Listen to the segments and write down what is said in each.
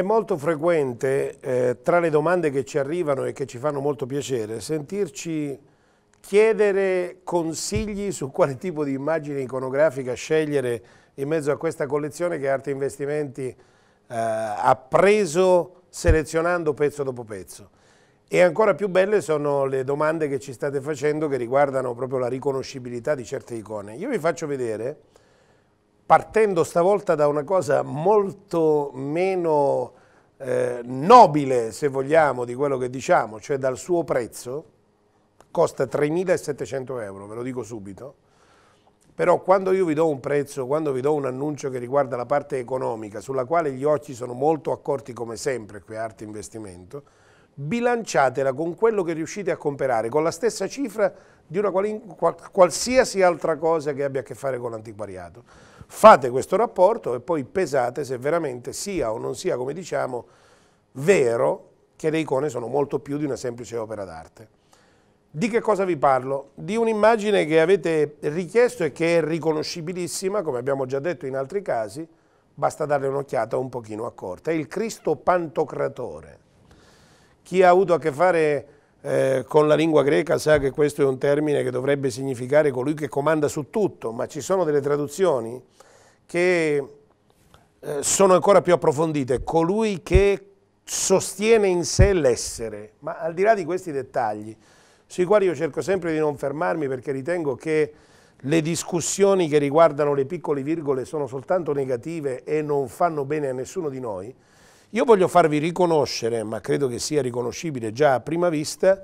È molto frequente, eh, tra le domande che ci arrivano e che ci fanno molto piacere, sentirci chiedere consigli su quale tipo di immagine iconografica scegliere in mezzo a questa collezione che Arte Investimenti eh, ha preso selezionando pezzo dopo pezzo. E ancora più belle sono le domande che ci state facendo che riguardano proprio la riconoscibilità di certe icone. Io vi faccio vedere partendo stavolta da una cosa molto meno eh, nobile, se vogliamo, di quello che diciamo, cioè dal suo prezzo, costa 3.700 euro, ve lo dico subito, però quando io vi do un prezzo, quando vi do un annuncio che riguarda la parte economica, sulla quale gli occhi sono molto accorti come sempre qui a Arte Investimento, bilanciatela con quello che riuscite a comprare, con la stessa cifra di una qualsiasi altra cosa che abbia a che fare con l'antiquariato Fate questo rapporto e poi pesate se veramente sia o non sia, come diciamo, vero che le icone sono molto più di una semplice opera d'arte. Di che cosa vi parlo? Di un'immagine che avete richiesto e che è riconoscibilissima, come abbiamo già detto in altri casi, basta darle un'occhiata un pochino accorta. È il Cristo Pantocratore. Chi ha avuto a che fare eh, con la lingua greca sa che questo è un termine che dovrebbe significare colui che comanda su tutto, ma ci sono delle traduzioni che eh, sono ancora più approfondite, colui che sostiene in sé l'essere, ma al di là di questi dettagli, sui quali io cerco sempre di non fermarmi perché ritengo che le discussioni che riguardano le piccole virgole sono soltanto negative e non fanno bene a nessuno di noi, io voglio farvi riconoscere, ma credo che sia riconoscibile già a prima vista,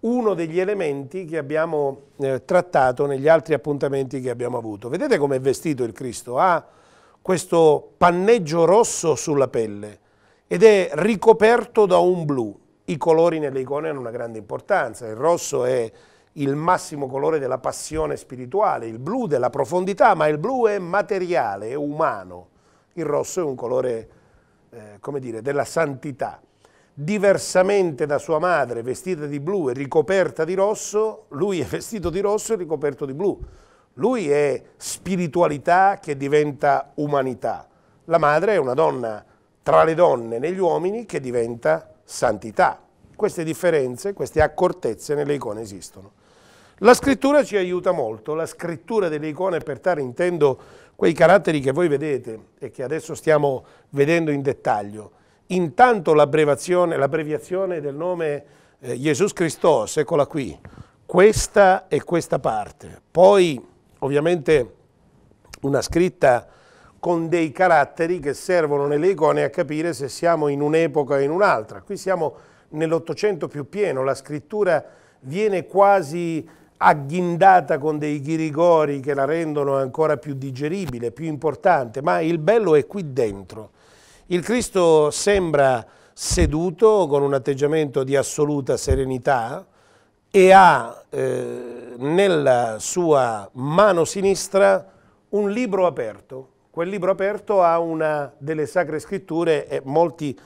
uno degli elementi che abbiamo eh, trattato negli altri appuntamenti che abbiamo avuto. Vedete come è vestito il Cristo? Ha questo panneggio rosso sulla pelle ed è ricoperto da un blu. I colori nelle icone hanno una grande importanza, il rosso è il massimo colore della passione spirituale, il blu della profondità, ma il blu è materiale, è umano. Il rosso è un colore eh, come dire, della santità, diversamente da sua madre, vestita di blu e ricoperta di rosso, lui è vestito di rosso e ricoperto di blu. Lui è spiritualità che diventa umanità. La madre è una donna tra le donne negli uomini che diventa santità. Queste differenze, queste accortezze nelle icone esistono. La scrittura ci aiuta molto, la scrittura delle icone per tale intendo quei caratteri che voi vedete e che adesso stiamo vedendo in dettaglio, intanto l'abbreviazione del nome eh, Gesù Cristo, eccola qui, questa e questa parte, poi ovviamente una scritta con dei caratteri che servono nelle icone a capire se siamo in un'epoca o in un'altra. Qui siamo nell'Ottocento più pieno, la scrittura viene quasi agghindata con dei ghirigori che la rendono ancora più digeribile, più importante, ma il bello è qui dentro. Il Cristo sembra seduto con un atteggiamento di assoluta serenità e ha eh, nella sua mano sinistra un libro aperto. Quel libro aperto ha una delle sacre scritture e molti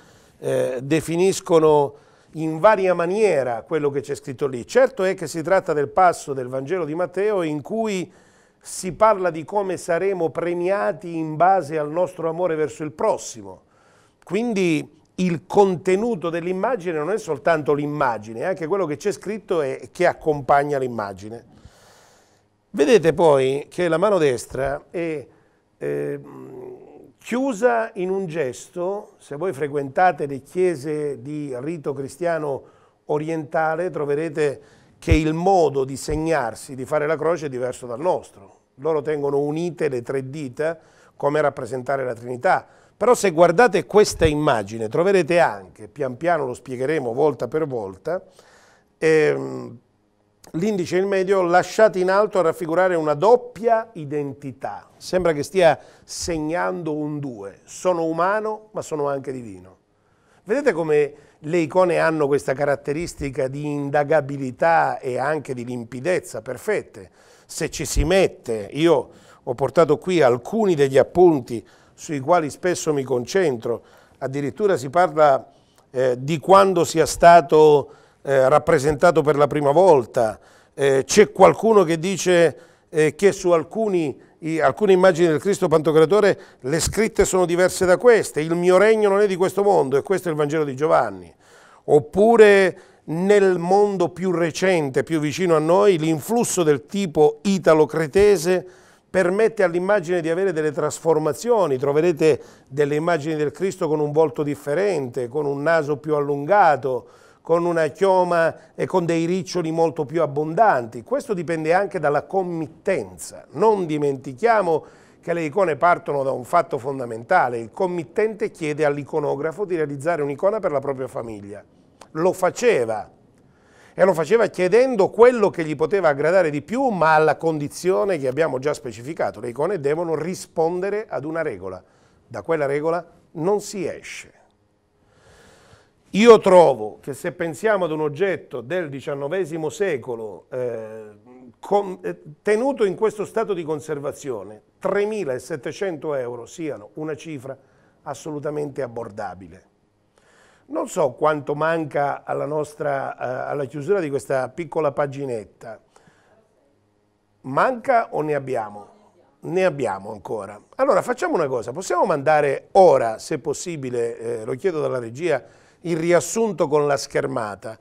eh, definiscono in varia maniera quello che c'è scritto lì. Certo è che si tratta del passo del Vangelo di Matteo in cui si parla di come saremo premiati in base al nostro amore verso il prossimo. Quindi il contenuto dell'immagine non è soltanto l'immagine, eh, anche quello che c'è scritto e che accompagna l'immagine. Vedete poi che la mano destra è eh, chiusa in un gesto, se voi frequentate le chiese di rito cristiano orientale troverete che il modo di segnarsi, di fare la croce è diverso dal nostro. Loro tengono unite le tre dita come rappresentare la Trinità. Però se guardate questa immagine troverete anche, pian piano lo spiegheremo volta per volta, ehm, l'indice e il medio lasciati in alto a raffigurare una doppia identità. Sembra che stia segnando un due. Sono umano, ma sono anche divino. Vedete come le icone hanno questa caratteristica di indagabilità e anche di limpidezza perfette. Se ci si mette, io ho portato qui alcuni degli appunti sui quali spesso mi concentro, addirittura si parla eh, di quando sia stato eh, rappresentato per la prima volta, eh, c'è qualcuno che dice eh, che su alcuni, i, alcune immagini del Cristo Pantocratore le scritte sono diverse da queste, il mio regno non è di questo mondo e questo è il Vangelo di Giovanni, oppure nel mondo più recente, più vicino a noi, l'influsso del tipo italo-cretese permette all'immagine di avere delle trasformazioni, troverete delle immagini del Cristo con un volto differente, con un naso più allungato, con una chioma e con dei riccioli molto più abbondanti. Questo dipende anche dalla committenza. Non dimentichiamo che le icone partono da un fatto fondamentale. Il committente chiede all'iconografo di realizzare un'icona per la propria famiglia. Lo faceva e lo faceva chiedendo quello che gli poteva aggradare di più, ma alla condizione che abbiamo già specificato. Le icone devono rispondere ad una regola. Da quella regola non si esce. Io trovo che se pensiamo ad un oggetto del XIX secolo eh, con, eh, tenuto in questo stato di conservazione, 3.700 euro siano una cifra assolutamente abbordabile. Non so quanto manca alla, nostra, eh, alla chiusura di questa piccola paginetta. Manca o ne abbiamo? ne abbiamo ancora. Allora facciamo una cosa, possiamo mandare ora, se possibile, eh, lo chiedo dalla regia, il riassunto con la schermata.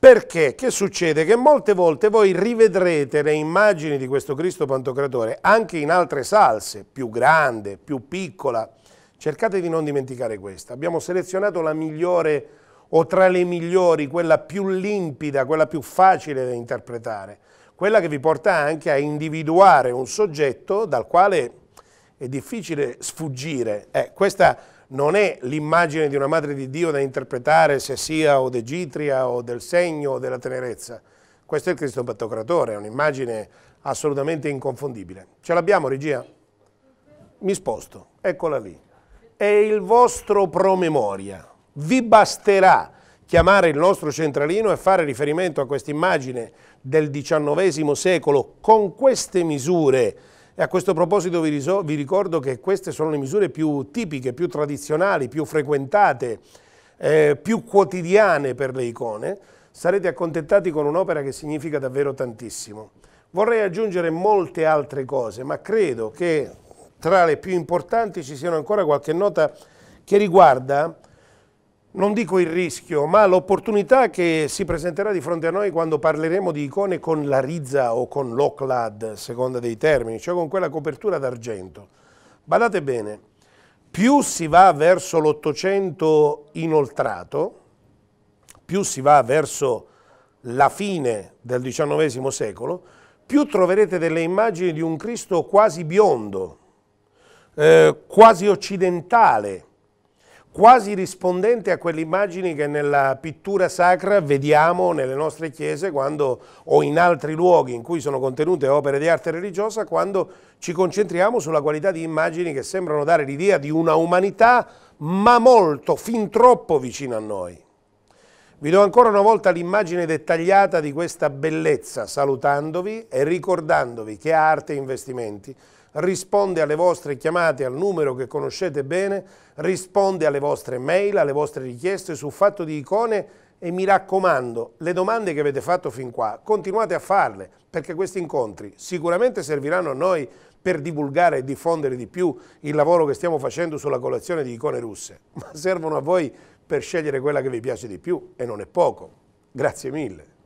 Perché? Che succede? Che molte volte voi rivedrete le immagini di questo Cristo Pantocratore anche in altre salse, più grande, più piccola. Cercate di non dimenticare questa. Abbiamo selezionato la migliore o tra le migliori, quella più limpida, quella più facile da interpretare, quella che vi porta anche a individuare un soggetto dal quale è difficile sfuggire. Eh, questa non è l'immagine di una madre di Dio da interpretare se sia o d'Egitria o del segno o della tenerezza. Questo è il Cristo Battocratore, è un'immagine assolutamente inconfondibile. Ce l'abbiamo regia? Mi sposto, eccola lì. È il vostro promemoria. Vi basterà chiamare il nostro centralino e fare riferimento a questa immagine del XIX secolo con queste misure e a questo proposito vi, vi ricordo che queste sono le misure più tipiche, più tradizionali, più frequentate, eh, più quotidiane per le icone. Sarete accontentati con un'opera che significa davvero tantissimo. Vorrei aggiungere molte altre cose, ma credo che tra le più importanti ci siano ancora qualche nota che riguarda non dico il rischio, ma l'opportunità che si presenterà di fronte a noi quando parleremo di icone con la Rizza o con l'Oclad, seconda dei termini, cioè con quella copertura d'argento. Badate bene, più si va verso l'Ottocento inoltrato, più si va verso la fine del XIX secolo, più troverete delle immagini di un Cristo quasi biondo, eh, quasi occidentale, quasi rispondente a quelle immagini che nella pittura sacra vediamo nelle nostre chiese quando, o in altri luoghi in cui sono contenute opere di arte religiosa, quando ci concentriamo sulla qualità di immagini che sembrano dare l'idea di una umanità ma molto, fin troppo vicina a noi. Vi do ancora una volta l'immagine dettagliata di questa bellezza salutandovi e ricordandovi che Arte Investimenti risponde alle vostre chiamate al numero che conoscete bene, risponde alle vostre mail, alle vostre richieste su fatto di icone e mi raccomando, le domande che avete fatto fin qua continuate a farle perché questi incontri sicuramente serviranno a noi per divulgare e diffondere di più il lavoro che stiamo facendo sulla collezione di icone russe, ma servono a voi per scegliere quella che vi piace di più e non è poco. Grazie mille.